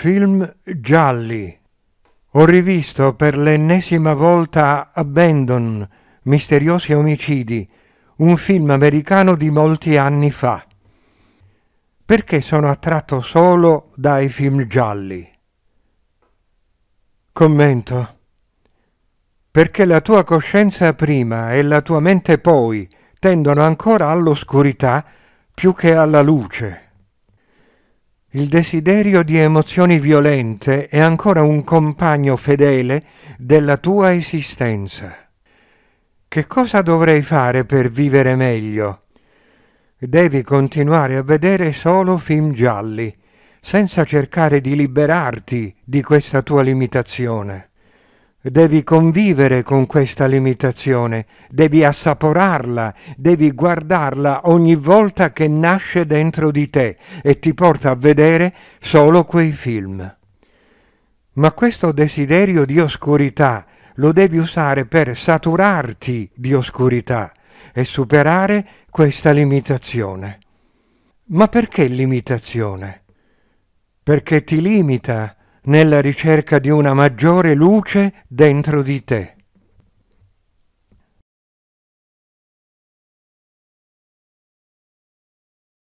Film gialli. Ho rivisto per l'ennesima volta Abandon, Misteriosi omicidi, un film americano di molti anni fa. Perché sono attratto solo dai film gialli? Commento. Perché la tua coscienza prima e la tua mente poi tendono ancora all'oscurità più che alla luce. Il desiderio di emozioni violente è ancora un compagno fedele della tua esistenza. Che cosa dovrei fare per vivere meglio? Devi continuare a vedere solo film gialli, senza cercare di liberarti di questa tua limitazione. Devi convivere con questa limitazione, devi assaporarla, devi guardarla ogni volta che nasce dentro di te e ti porta a vedere solo quei film. Ma questo desiderio di oscurità lo devi usare per saturarti di oscurità e superare questa limitazione. Ma perché limitazione? Perché ti limita nella ricerca di una maggiore luce dentro di te.